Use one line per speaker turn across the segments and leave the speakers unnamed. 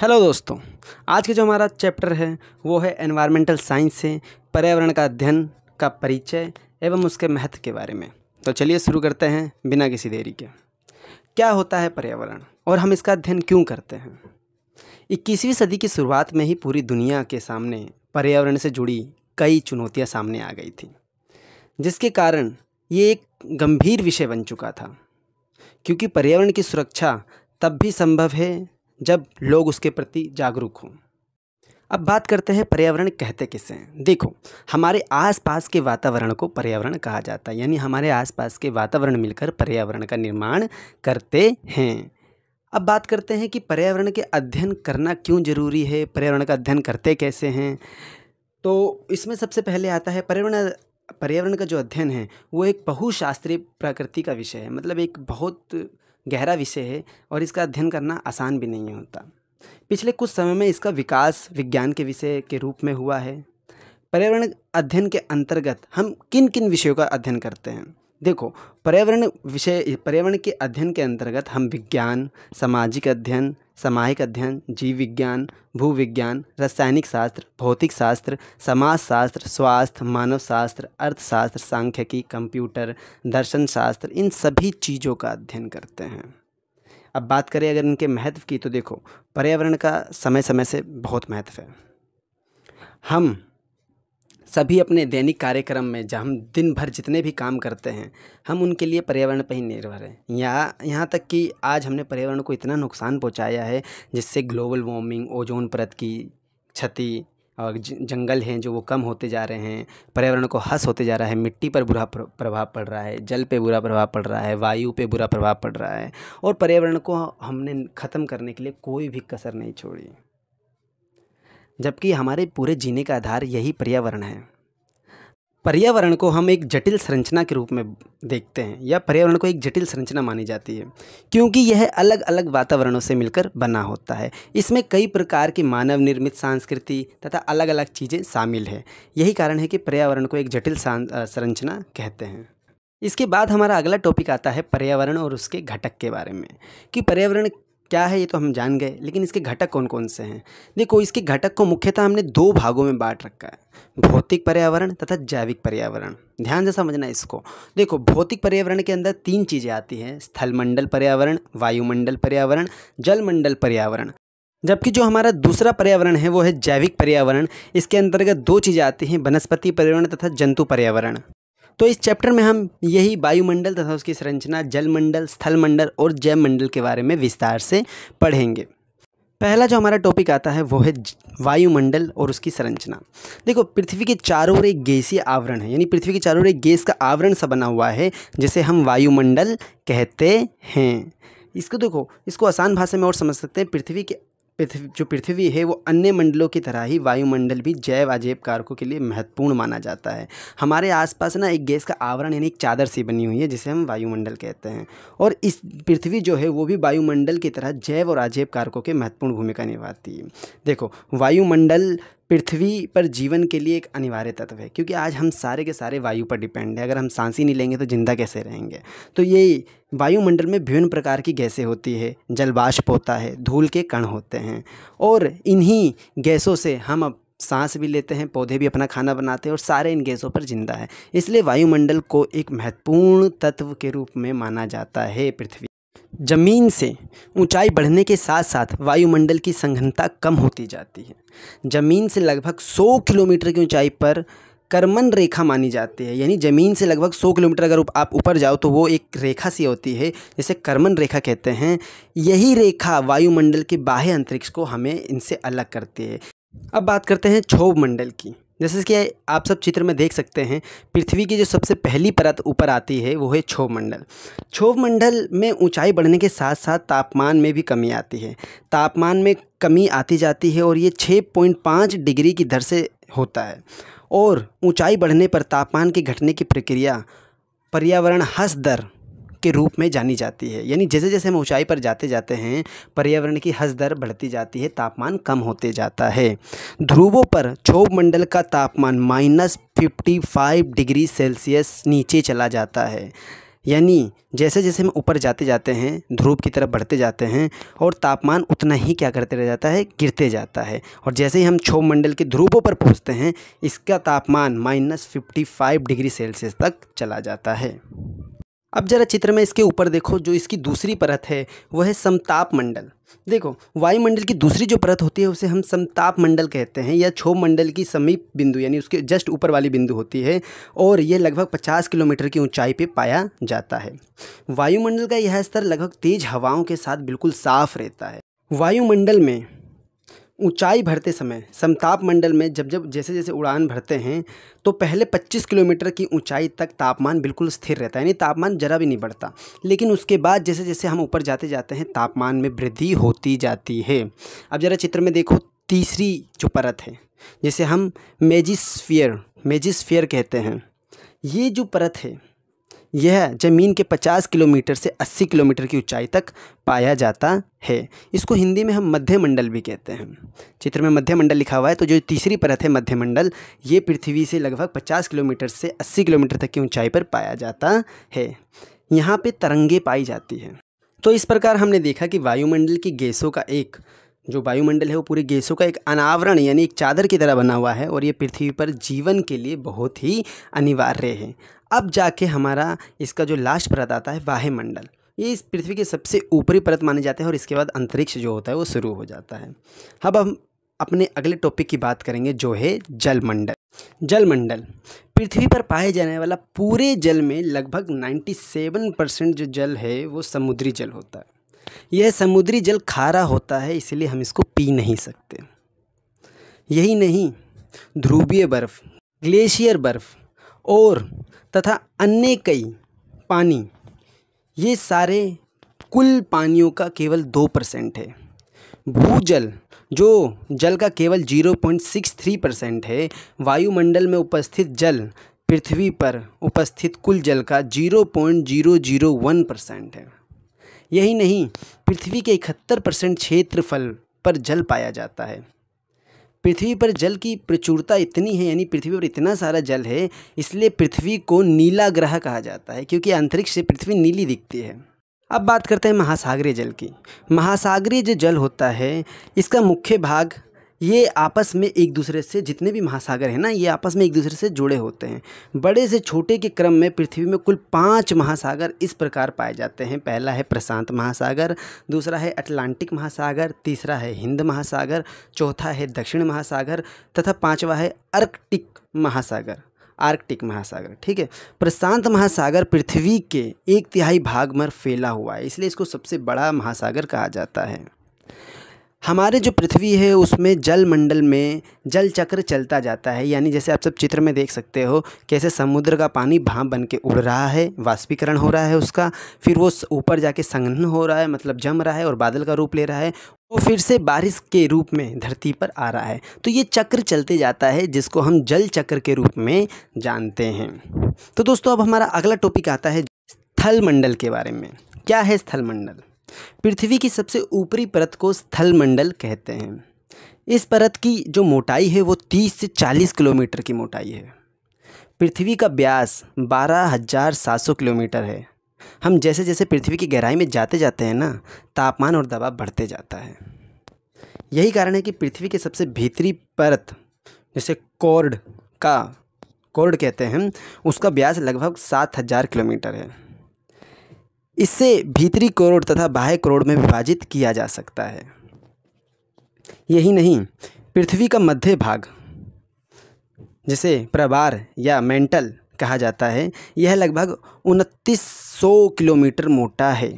hello दोस्तों आज का जो हमारा चैप्टर है वो है एनवायरमेंटल साइंस से पर्यावरण का अध्ययन का परिचय एवं उसके महत्व के बारे में तो चलिए शुरू करते हैं बिना किसी देरी के क्या होता है पर्यावरण और हम इसका अध्ययन क्यों करते हैं इक्कीसवीं सदी की शुरुआत में ही पूरी दुनिया के सामने पर्यावरण से जुड़ी कई चुनौतियाँ सामने आ गई थी जिसके कारण ये एक गंभीर विषय बन चुका था क्योंकि पर्यावरण की सुरक्षा तब भी संभव है जब लोग उसके प्रति जागरूक हों अब बात करते हैं पर्यावरण कहते किसे हैं देखो हमारे आसपास के वातावरण को पर्यावरण कहा जाता है यानी हमारे आसपास के वातावरण मिलकर पर्यावरण का निर्माण करते हैं अब बात करते हैं कि पर्यावरण के अध्ययन करना क्यों ज़रूरी है पर्यावरण का अध्ययन करते कैसे हैं तो इसमें सबसे पहले आता है पर्यावरण पर्यावरण का जो अध्ययन है वो एक बहुशास्त्रीय प्रकृति का विषय है मतलब एक बहुत गहरा विषय है और इसका अध्ययन करना आसान भी नहीं होता पिछले कुछ समय में इसका विकास विज्ञान के विषय के रूप में हुआ है पर्यावरण अध्ययन के अंतर्गत हम किन किन विषयों का अध्ययन करते हैं देखो पर्यावरण विषय पर्यावरण के अध्ययन के अंतर्गत हम विज्ञान सामाजिक अध्ययन सामायिक अध्ययन जीव विज्ञान भू विज्ञान रासायनिक शास्त्र भौतिक शास्त्र समाज शास्त्र स्वास्थ्य मानव शास्त्र अर्थशास्त्र सांख्यिकी कंप्यूटर दर्शन शास्त्र इन सभी चीज़ों का अध्ययन करते हैं अब बात करें अगर इनके महत्व की तो देखो पर्यावरण का समय समय से बहुत महत्व है हम सभी अपने दैनिक कार्यक्रम में जहाँ हम दिन भर जितने भी काम करते हैं हम उनके लिए पर्यावरण पर ही निर्भर हैं या यहाँ तक कि आज हमने पर्यावरण को इतना नुकसान पहुँचाया है जिससे ग्लोबल वार्मिंग ओजोन परत की क्षति और जंगल हैं जो वो कम होते जा रहे हैं पर्यावरण को हस होते जा रहा है मिट्टी पर बुरा प्रभाव पड़ रहा है जल पे बुरा प्रभाव पड़ रहा है वायु पे बुरा प्रभाव पड़ रहा है और पर्यावरण को हमने ख़त्म करने के लिए कोई भी कसर नहीं छोड़ी जबकि हमारे पूरे जीने का आधार यही पर्यावरण है पर्यावरण को हम एक जटिल संरचना के रूप में देखते हैं या पर्यावरण को एक जटिल संरचना मानी जाती है क्योंकि यह अलग अलग वातावरणों से मिलकर बना होता है इसमें कई प्रकार की मानव निर्मित संस्कृति तथा अलग अलग चीज़ें शामिल है यही कारण है कि पर्यावरण को एक जटिल संरचना कहते हैं इसके बाद हमारा अगला टॉपिक आता है पर्यावरण और उसके घटक के बारे में कि पर्यावरण क्या है ये तो हम जान गए लेकिन इसके घटक कौन कौन से हैं देखो इसके घटक को मुख्यतः हमने दो भागों में बांट रखा है भौतिक पर्यावरण तथा जैविक पर्यावरण ध्यान से समझना इसको देखो भौतिक पर्यावरण के अंदर तीन चीज़ें आती हैं स्थलमंडल पर्यावरण वायुमंडल पर्यावरण जलमंडल पर्यावरण जबकि जो हमारा दूसरा पर्यावरण है वो है जैविक पर्यावरण इसके अंतर्गत दो चीज़ें आती हैं वनस्पति पर्यावरण तथा जंतु पर्यावरण तो इस चैप्टर में हम यही वायुमंडल तथा उसकी संरचना जलमंडल स्थलमंडल और जैव मंडल के बारे में विस्तार से पढ़ेंगे पहला जो हमारा टॉपिक आता है वो है वायुमंडल और उसकी संरचना देखो पृथ्वी के चारों ओर एक गैसीय आवरण है यानी पृथ्वी के चारों ओर एक गैस का आवरण सा बना हुआ है जिसे हम वायुमंडल कहते हैं इसको देखो इसको आसान भाषा में और समझ सकते हैं पृथ्वी के पृथ्वी जो पृथ्वी है वो अन्य मंडलों की तरह ही वायुमंडल भी जैव अजैव कारकों के लिए महत्वपूर्ण माना जाता है हमारे आसपास ना एक गैस का आवरण यानी एक चादर सी बनी हुई है जिसे हम वायुमंडल कहते हैं और इस पृथ्वी जो है वो भी वायुमंडल की तरह जैव और अजैव कारकों के महत्वपूर्ण भूमिका निभाती है देखो वायुमंडल पृथ्वी पर जीवन के लिए एक अनिवार्य तत्व है क्योंकि आज हम सारे के सारे वायु पर डिपेंड है अगर हम सांस ही नहीं लेंगे तो ज़िंदा कैसे रहेंगे तो ये वायुमंडल में विभिन्न प्रकार की गैसें होती है जलवाष्प होता है धूल के कण होते हैं और इन्हीं गैसों से हम अब सांस भी लेते हैं पौधे भी अपना खाना बनाते हैं और सारे इन गैसों पर जिंदा है इसलिए वायुमंडल को एक महत्वपूर्ण तत्व के रूप में माना जाता है पृथ्वी ज़मीन से ऊंचाई बढ़ने के साथ साथ वायुमंडल की संघनता कम होती जाती है ज़मीन से लगभग 100 किलोमीटर की ऊंचाई पर कर्मन रेखा मानी जाती है यानी ज़मीन से लगभग 100 किलोमीटर अगर आप ऊपर जाओ तो वो एक रेखा सी होती है जिसे कर्मन रेखा कहते हैं यही रेखा वायुमंडल के बाह्य अंतरिक्ष को हमें इनसे अलग करती है अब बात करते हैं क्षोभ मंडल की जैसे कि आप सब चित्र में देख सकते हैं पृथ्वी की जो सबसे पहली परत ऊपर आती है वो है क्षोभ मंडल क्षोभ मंडल में ऊंचाई बढ़ने के साथ साथ तापमान में भी कमी आती है तापमान में कमी आती जाती है और ये 6.5 डिग्री की दर से होता है और ऊंचाई बढ़ने पर तापमान के घटने की प्रक्रिया पर्यावरण हस दर के रूप में जानी जाती है यानी जैसे जैसे हम ऊंचाई पर जाते जाते हैं पर्यावरण की हज दर बढ़ती जाती है तापमान कम होते जाता है ध्रुवों पर क्षोभ मंडल का तापमान minus fifty five degree Celsius नीचे चला जाता है यानी जैसे जैसे हम ऊपर जाते जाते हैं ध्रुव की तरफ बढ़ते जाते हैं और तापमान उतना ही क्या करते रह जाता है गिरते जाता है और जैसे ही हम क्षोभ मंडल के ध्रुवों पर पहुंचते हैं इसका तापमान minus fifty five degree Celsius तक चला जाता है अब जरा चित्र में इसके ऊपर देखो जो इसकी दूसरी परत है वह है समताप मंडल देखो वायुमंडल की दूसरी जो परत होती है उसे हम समताप मंडल कहते हैं या छोभ मंडल की समीप बिंदु यानी उसके जस्ट ऊपर वाली बिंदु होती है और यह लगभग 50 किलोमीटर की ऊंचाई पर पाया जाता है वायुमंडल का यह स्तर लगभग तेज हवाओं के साथ बिल्कुल साफ रहता है वायुमंडल में ऊंचाई भरते समय समताप मंडल में जब जब जैसे जैसे उड़ान भरते हैं तो पहले 25 किलोमीटर की ऊंचाई तक तापमान बिल्कुल स्थिर रहता है यानी तापमान ज़रा भी नहीं बढ़ता लेकिन उसके बाद जैसे जैसे हम ऊपर जाते जाते हैं तापमान में वृद्धि होती जाती है अब ज़रा चित्र में देखो तीसरी जो परत है जिसे हम मेजिस्फियर मेजिस्फियर कहते हैं ये जो परत है यह ज़मीन के 50 किलोमीटर से 80 किलोमीटर की ऊंचाई तक पाया जाता है इसको हिंदी में हम मध्यमंडल भी कहते हैं चित्र में मध्यमंडल लिखा हुआ है तो जो तीसरी परत है मध्यमंडल ये पृथ्वी से लगभग 50 किलोमीटर से 80 किलोमीटर तक की ऊंचाई पर पाया जाता है यहाँ पे तरंगे पाई जाती हैं तो इस प्रकार हमने देखा कि वायुमंडल की गैसों का एक जो वायुमंडल है वो पूरे गैसों का एक अनावरण यानी एक चादर की तरह बना हुआ है और ये पृथ्वी पर जीवन के लिए बहुत ही अनिवार्य है अब जाके हमारा इसका जो लास्ट परत आता है वाह मंडल ये इस पृथ्वी के सबसे ऊपरी परत माने जाते हैं और इसके बाद अंतरिक्ष जो होता है वो शुरू हो जाता है अब हम अपने अगले टॉपिक की बात करेंगे जो है जलमंडल जलमंडल पृथ्वी पर पाए जाने वाला पूरे जल में लगभग 97 परसेंट जो जल है वो समुद्री जल होता है यह समुद्री जल खारा होता है इसलिए हम इसको पी नहीं सकते यही नहीं ध्रुवीय बर्फ़ ग्लेशियर बर्फ़ और तथा अन्य कई पानी ये सारे कुल पानियों का केवल दो परसेंट है भूजल जो जल का केवल zero point six three percent है वायुमंडल में उपस्थित जल पृथ्वी पर उपस्थित कुल जल का zero point zero zero one percent है यही नहीं पृथ्वी के इकहत्तर परसेंट क्षेत्रफल पर जल पाया जाता है पृथ्वी पर जल की प्रचुरता इतनी है यानी पृथ्वी पर इतना सारा जल है इसलिए पृथ्वी को नीला ग्रह कहा जाता है क्योंकि अंतरिक्ष से पृथ्वी नीली दिखती है अब बात करते हैं महासागरीय जल की महासागरीय जो जल होता है इसका मुख्य भाग ये आपस में एक दूसरे से जितने भी महासागर हैं ना ये आपस में एक दूसरे से जुड़े होते हैं बड़े से छोटे के क्रम में पृथ्वी में कुल पाँच महासागर इस प्रकार पाए जाते हैं पहला है प्रशांत महासागर दूसरा है अटलांटिक महासागर तीसरा है हिंद महासागर चौथा है दक्षिण महासागर तथा पाँचवा है अर्कटिक महासागर आर्कटिक महासागर ठीक है प्रशांत महासागर पृथ्वी के एक तिहाई भाग में फैला हुआ है इसलिए इसको सबसे बड़ा महासागर कहा जाता है हमारे जो पृथ्वी है उसमें जल मंडल में जल चक्र चलता जाता है यानी जैसे आप सब चित्र में देख सकते हो कैसे समुद्र का पानी भाप बन के उड़ रहा है वाष्पीकरण हो रहा है उसका फिर वो ऊपर जाके संघन हो रहा है मतलब जम रहा है और बादल का रूप ले रहा है वो फिर से बारिश के रूप में धरती पर आ रहा है तो ये चक्र चलते जाता है जिसको हम जल चक्र के रूप में जानते हैं तो दोस्तों अब हमारा अगला टॉपिक आता है स्थल मंडल के बारे में क्या है स्थल मंडल पृथ्वी की सबसे ऊपरी परत को स्थलमंडल कहते हैं इस परत की जो मोटाई है वो तीस से चालीस किलोमीटर की मोटाई है पृथ्वी का ब्यास बारह हज़ार सात सौ किलोमीटर है हम जैसे जैसे पृथ्वी की गहराई में जाते जाते हैं ना तापमान और दबाव बढ़ते जाता है यही कारण है कि पृथ्वी के सबसे भीतरी परत जैसे कोर्ड का कोर्ड कहते हैं उसका ब्यास लगभग सात हज़ार किलोमीटर है इससे भीतरी करोड़ तथा बाह्य करोड़ में विभाजित किया जा सकता है यही नहीं पृथ्वी का मध्य भाग जिसे प्रवार या मेंटल कहा जाता है यह लगभग उनतीस सौ किलोमीटर मोटा है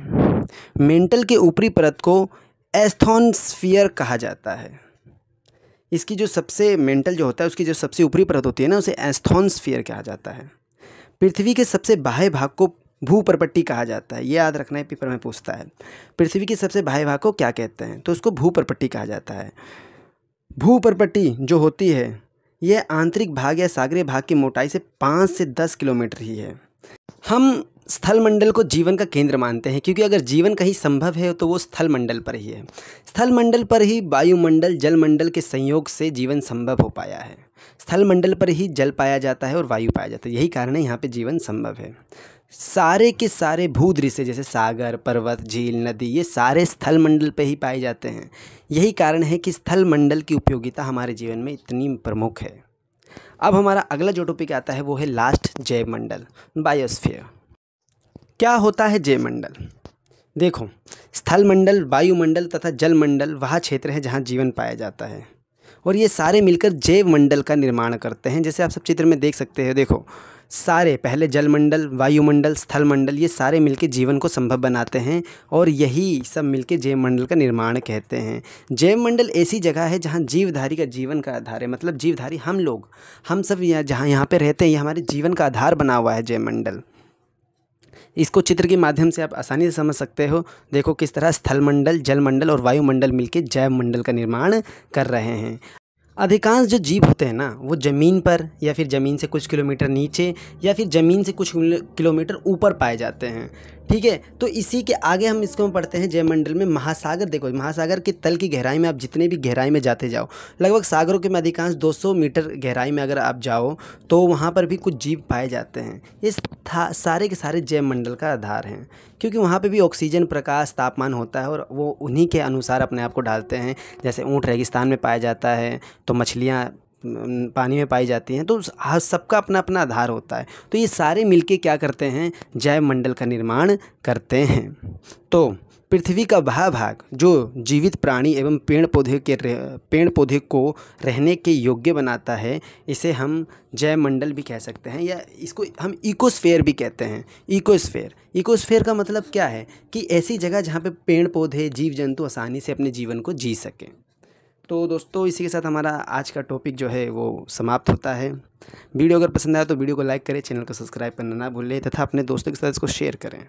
मेंटल के ऊपरी परत को एस्थोनस्फियर कहा जाता है इसकी जो सबसे मेंटल जो होता है उसकी जो सबसे ऊपरी परत होती है ना उसे एस्थॉन्सफियर कहा जाता है पृथ्वी के सबसे बाह्य भाग को भू परपट्टी कहा जाता है ये याद रखना है पेपर में पूछता है पृथ्वी के सबसे भाई भाग को क्या कहते हैं तो उसको भू परपट्टी कहा जाता है भू परपट्टी जो होती है यह आंतरिक भाग या सागरीय भाग की मोटाई से पाँच से दस किलोमीटर ही है हम स्थल मंडल को जीवन का केंद्र मानते हैं क्योंकि अगर जीवन कहीं संभव है तो वो स्थल मंडल पर ही है स्थल मंडल पर ही वायुमंडल जलमंडल के संयोग से जीवन संभव हो पाया है स्थल मंडल पर ही जल पाया जाता है और वायु पाया जाता है यही कारण है यहाँ पे जीवन संभव है सारे के सारे भू दृश्य जैसे सागर पर्वत झील नदी ये सारे स्थल मंडल पर ही पाए जाते हैं यही कारण है कि स्थल मंडल की उपयोगिता हमारे जीवन में इतनी प्रमुख है अब हमारा अगला जो टॉपिक आता है वो है लास्ट जैव मंडल बायोस्फीयर क्या होता है जैव मंडल देखो स्थल मंडल वायुमंडल तथा जल मंडल वह क्षेत्र है जहाँ जीवन पाया जाता है और ये सारे मिलकर जैव मंडल का निर्माण करते हैं जैसे आप सब चित्र में देख सकते हैं देखो सारे पहले जलमंडल वायुमंडल स्थलमंडल ये सारे मिलके जीवन को संभव बनाते हैं और यही सब मिलके मंडल का निर्माण कहते हैं जैव मंडल ऐसी जगह है जहाँ जीवधारी का जीवन का आधार है मतलब जीवधारी हम लोग हम सब यहाँ जहाँ यहाँ पर रहते हैं ये हमारे जीवन का आधार बना हुआ है जैव मंडल इसको चित्र के माध्यम से आप आसानी से समझ सकते हो देखो किस तरह स्थलमंडल जलमंडल और वायुमंडल मिलकर जैव मंडल का निर्माण कर रहे हैं अधिकांश जो जीव होते हैं ना वो ज़मीन पर या फिर ज़मीन से कुछ किलोमीटर नीचे या फिर ज़मीन से कुछ किलोमीटर ऊपर पाए जाते हैं ठीक है तो इसी के आगे हम इसको हम पढ़ते हैं जयमंडल में महासागर देखो महासागर के तल की गहराई में आप जितने भी गहराई में जाते जाओ लगभग सागरों के में अधिकांश 200 मीटर गहराई में अगर आप जाओ तो वहाँ पर भी कुछ जीव पाए जाते हैं ये था सारे के सारे जयमंडल का आधार हैं क्योंकि वहाँ पे भी ऑक्सीजन प्रकाश तापमान होता है और वो उन्हीं के अनुसार अपने आप को ढालते हैं जैसे ऊँट रेगिस्तान में पाया जाता है तो मछलियाँ पानी में पाई जाती हैं तो हर हाँ, सबका अपना अपना आधार होता है तो ये सारे मिलके क्या करते हैं जैव मंडल का निर्माण करते हैं तो पृथ्वी का वह भाग जो जीवित प्राणी एवं पेड़ पौधे के पेड़ पौधे को रहने के योग्य बनाता है इसे हम जयमंडल भी कह सकते हैं या इसको हम इकोस्फेयर भी कहते हैं इकोस्फेयर इकोस्फेयर का मतलब क्या है कि ऐसी जगह जहाँ पे पेड़ पौधे जीव जंतु आसानी से अपने जीवन को जी सकें तो दोस्तों इसी के साथ हमारा आज का टॉपिक जो है वो समाप्त होता है वीडियो अगर पसंद आया तो वीडियो को लाइक करें चैनल को सब्सक्राइब करना ना भूलें तथा अपने दोस्तों के साथ इसको शेयर करें